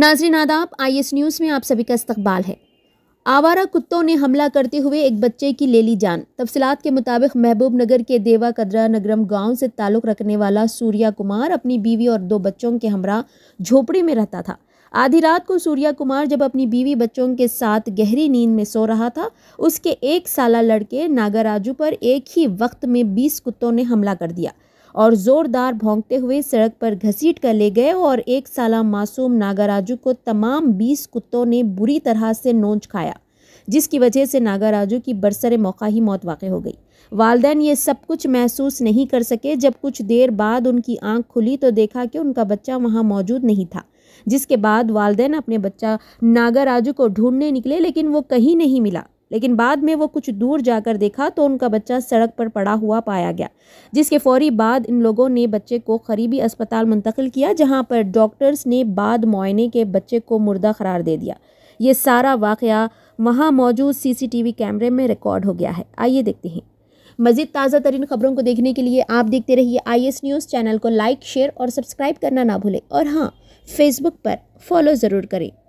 नाजरीन आदाब आई S news में आप सभी का इस्तबाल है आवारा कुत्तों ने हमला करते हुए एक बच्चे की ले ली जान तफसलत के मुताबिक महबूब नगर के देवा कदरा नगरम गांव से ताल्लुक़ रखने वाला सूर्या कुमार अपनी बीवी और दो बच्चों के हमरा झोपड़ी में रहता था आधी रात को सूर्या कुमार जब अपनी बीवी बच्चों के साथ गहरी नींद में सो रहा था उसके एक साल लड़के नागाराजू पर एक ही वक्त में बीस कुत्तों ने हमला कर दिया और ज़ोरदार भोंगते हुए सड़क पर घसीट कर ले गए और एक साल मासूम नागाराजू को तमाम बीस कुत्तों ने बुरी तरह से नोच खाया जिसकी वजह से नागाराजू की बरसर मौका ही मौत वाक़ हो गई वालदेन ये सब कुछ महसूस नहीं कर सके जब कुछ देर बाद उनकी आंख खुली तो देखा कि उनका बच्चा वहाँ मौजूद नहीं था जिसके बाद वालदेन अपने बच्चा नागाराजू को ढूंढने निकले लेकिन वो कहीं नहीं मिला लेकिन बाद में वो कुछ दूर जाकर देखा तो उनका बच्चा सड़क पर पड़ा हुआ पाया गया जिसके फौरी बाद इन लोगों ने बच्चे को करीबी अस्पताल मुंतकिल किया जहां पर डॉक्टर्स ने बाद मुआयने के बच्चे को मुर्दा करार दे दिया ये सारा वाक़ वहाँ मौजूद वी कैमरे में रिकॉर्ड हो गया है आइए देखते हैं मज़ीद ताज़ा तरीन खबरों को देखने के लिए आप देखते रहिए आई एस न्यूज़ चैनल को लाइक शेयर और सब्सक्राइब करना ना भूलें और हाँ फेसबुक पर फॉलो ज़रूर करें